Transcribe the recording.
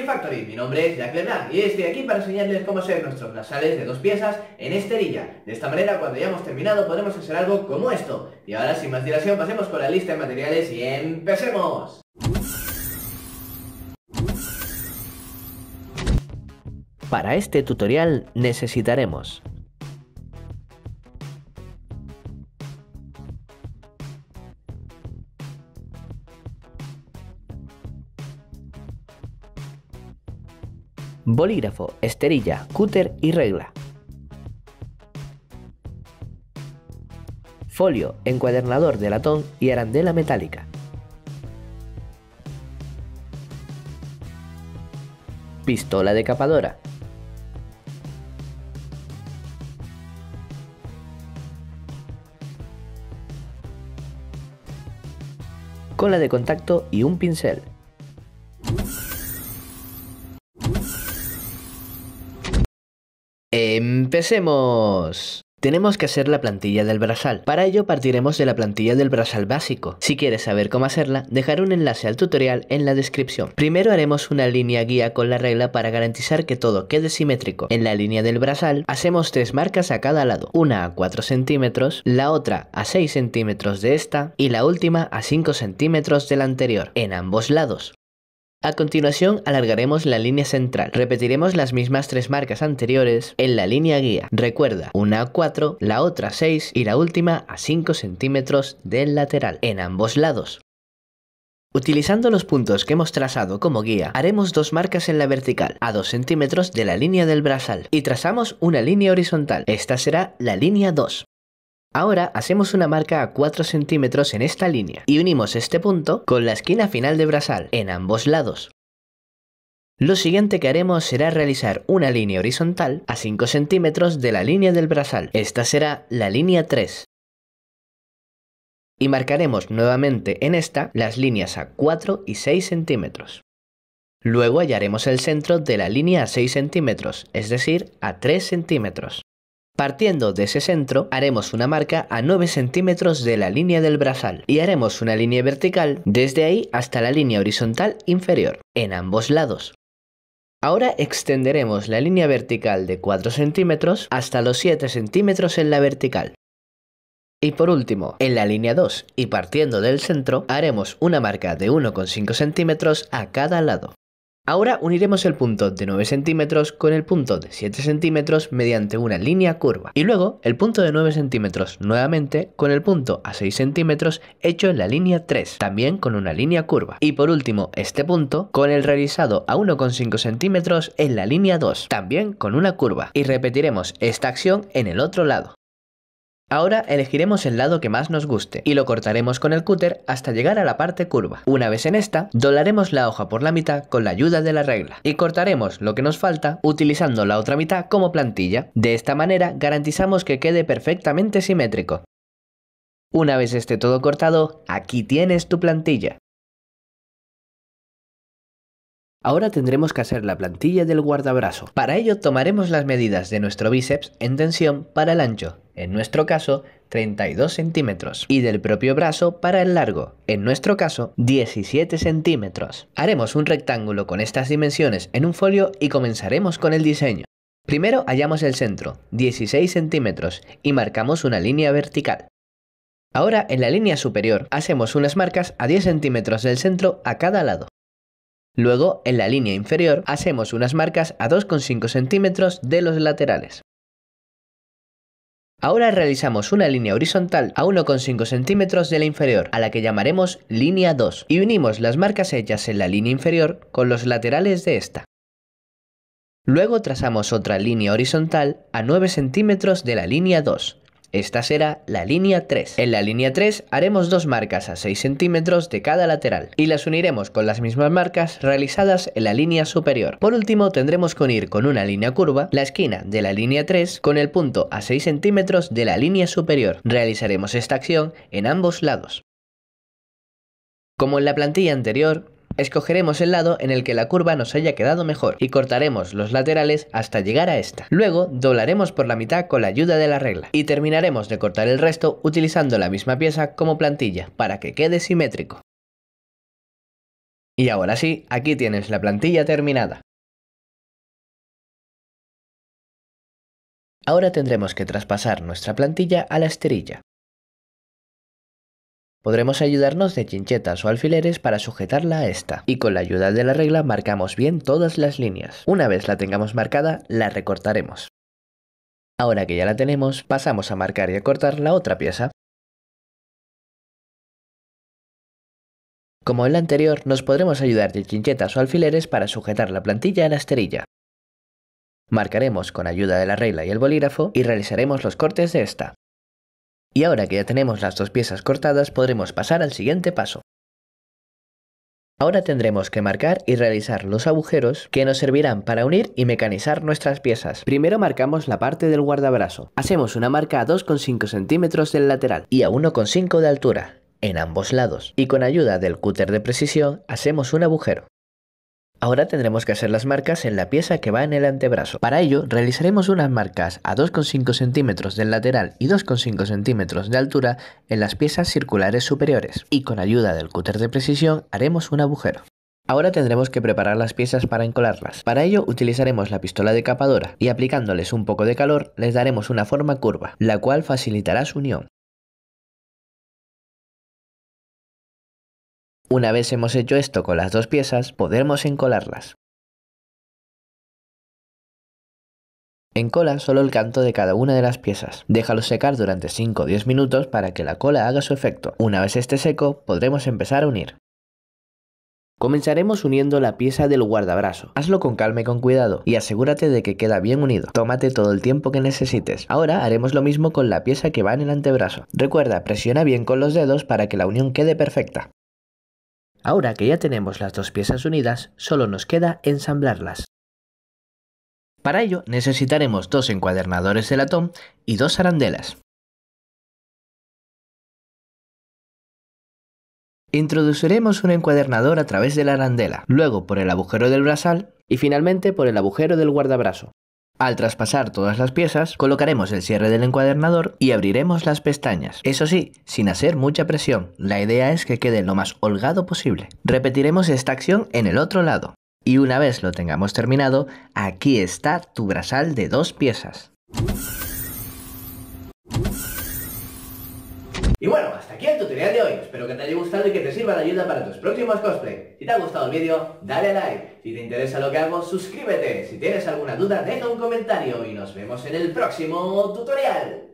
Factory, mi nombre es Jack Leblanc y estoy aquí para enseñarles cómo hacer nuestros nasales de dos piezas en esterilla. De esta manera, cuando hayamos terminado, podremos hacer algo como esto. Y ahora, sin más dilación, pasemos por la lista de materiales y empecemos. Para este tutorial necesitaremos bolígrafo, esterilla, cúter y regla. Folio, encuadernador de latón y arandela metálica. Pistola decapadora. Cola de contacto y un pincel. Empecemos. Tenemos que hacer la plantilla del brazal. Para ello partiremos de la plantilla del brazal básico. Si quieres saber cómo hacerla, dejaré un enlace al tutorial en la descripción. Primero haremos una línea guía con la regla para garantizar que todo quede simétrico. En la línea del brazal hacemos tres marcas a cada lado, una a 4 centímetros, la otra a 6 centímetros de esta y la última a 5 centímetros de la anterior, en ambos lados. A continuación alargaremos la línea central. Repetiremos las mismas tres marcas anteriores en la línea guía. Recuerda, una a 4, la otra a 6 y la última a 5 centímetros del lateral, en ambos lados. Utilizando los puntos que hemos trazado como guía, haremos dos marcas en la vertical, a 2 centímetros de la línea del brazal, y trazamos una línea horizontal. Esta será la línea 2. Ahora hacemos una marca a 4 centímetros en esta línea y unimos este punto con la esquina final de brazal en ambos lados. Lo siguiente que haremos será realizar una línea horizontal a 5 centímetros de la línea del brazal. Esta será la línea 3. Y marcaremos nuevamente en esta las líneas a 4 y 6 centímetros. Luego hallaremos el centro de la línea a 6 centímetros, es decir, a 3 centímetros. Partiendo de ese centro, haremos una marca a 9 centímetros de la línea del brazal y haremos una línea vertical desde ahí hasta la línea horizontal inferior, en ambos lados. Ahora extenderemos la línea vertical de 4 centímetros hasta los 7 centímetros en la vertical. Y por último, en la línea 2 y partiendo del centro, haremos una marca de 1,5 centímetros a cada lado. Ahora uniremos el punto de 9 centímetros con el punto de 7 centímetros mediante una línea curva y luego el punto de 9 centímetros nuevamente con el punto a 6 centímetros hecho en la línea 3, también con una línea curva y por último este punto con el realizado a 1,5 centímetros en la línea 2, también con una curva y repetiremos esta acción en el otro lado. Ahora elegiremos el lado que más nos guste y lo cortaremos con el cúter hasta llegar a la parte curva. Una vez en esta, doblaremos la hoja por la mitad con la ayuda de la regla y cortaremos lo que nos falta utilizando la otra mitad como plantilla. De esta manera garantizamos que quede perfectamente simétrico. Una vez esté todo cortado, aquí tienes tu plantilla. Ahora tendremos que hacer la plantilla del guardabrazo. Para ello tomaremos las medidas de nuestro bíceps en tensión para el ancho en nuestro caso 32 centímetros, y del propio brazo para el largo, en nuestro caso 17 centímetros. Haremos un rectángulo con estas dimensiones en un folio y comenzaremos con el diseño. Primero hallamos el centro, 16 centímetros, y marcamos una línea vertical. Ahora en la línea superior hacemos unas marcas a 10 centímetros del centro a cada lado. Luego en la línea inferior hacemos unas marcas a 2,5 centímetros de los laterales. Ahora realizamos una línea horizontal a 1,5 centímetros de la inferior, a la que llamaremos línea 2, y unimos las marcas hechas en la línea inferior con los laterales de esta. Luego trazamos otra línea horizontal a 9 centímetros de la línea 2, esta será la línea 3. En la línea 3 haremos dos marcas a 6 centímetros de cada lateral y las uniremos con las mismas marcas realizadas en la línea superior. Por último tendremos que unir con una línea curva la esquina de la línea 3 con el punto a 6 centímetros de la línea superior. Realizaremos esta acción en ambos lados. Como en la plantilla anterior, Escogeremos el lado en el que la curva nos haya quedado mejor y cortaremos los laterales hasta llegar a esta. Luego doblaremos por la mitad con la ayuda de la regla y terminaremos de cortar el resto utilizando la misma pieza como plantilla para que quede simétrico. Y ahora sí, aquí tienes la plantilla terminada. Ahora tendremos que traspasar nuestra plantilla a la esterilla. Podremos ayudarnos de chinchetas o alfileres para sujetarla a esta, y con la ayuda de la regla marcamos bien todas las líneas. Una vez la tengamos marcada, la recortaremos. Ahora que ya la tenemos, pasamos a marcar y a cortar la otra pieza. Como en la anterior, nos podremos ayudar de chinchetas o alfileres para sujetar la plantilla a la esterilla. Marcaremos con ayuda de la regla y el bolígrafo y realizaremos los cortes de esta. Y ahora que ya tenemos las dos piezas cortadas podremos pasar al siguiente paso. Ahora tendremos que marcar y realizar los agujeros que nos servirán para unir y mecanizar nuestras piezas. Primero marcamos la parte del guardabrazo. Hacemos una marca a 2,5 centímetros del lateral y a 1,5 de altura, en ambos lados. Y con ayuda del cúter de precisión hacemos un agujero. Ahora tendremos que hacer las marcas en la pieza que va en el antebrazo. Para ello realizaremos unas marcas a 2,5 centímetros del lateral y 2,5 centímetros de altura en las piezas circulares superiores y con ayuda del cúter de precisión haremos un agujero. Ahora tendremos que preparar las piezas para encolarlas. Para ello utilizaremos la pistola decapadora y aplicándoles un poco de calor les daremos una forma curva, la cual facilitará su unión. Una vez hemos hecho esto con las dos piezas, podremos encolarlas. Encola solo el canto de cada una de las piezas. Déjalo secar durante 5 o 10 minutos para que la cola haga su efecto. Una vez esté seco, podremos empezar a unir. Comenzaremos uniendo la pieza del guardabrazo. Hazlo con calma y con cuidado y asegúrate de que queda bien unido. Tómate todo el tiempo que necesites. Ahora haremos lo mismo con la pieza que va en el antebrazo. Recuerda, presiona bien con los dedos para que la unión quede perfecta. Ahora que ya tenemos las dos piezas unidas, solo nos queda ensamblarlas. Para ello necesitaremos dos encuadernadores de latón y dos arandelas. Introduciremos un encuadernador a través de la arandela, luego por el agujero del brazal y finalmente por el agujero del guardabrazo. Al traspasar todas las piezas, colocaremos el cierre del encuadernador y abriremos las pestañas. Eso sí, sin hacer mucha presión, la idea es que quede lo más holgado posible. Repetiremos esta acción en el otro lado. Y una vez lo tengamos terminado, aquí está tu brazal de dos piezas. Y bueno, hasta aquí el tutorial de hoy. Espero que te haya gustado y que te sirva de ayuda para tus próximos cosplay. Si te ha gustado el vídeo, dale like. Si te interesa lo que hago, suscríbete. Si tienes alguna duda, deja un comentario y nos vemos en el próximo tutorial.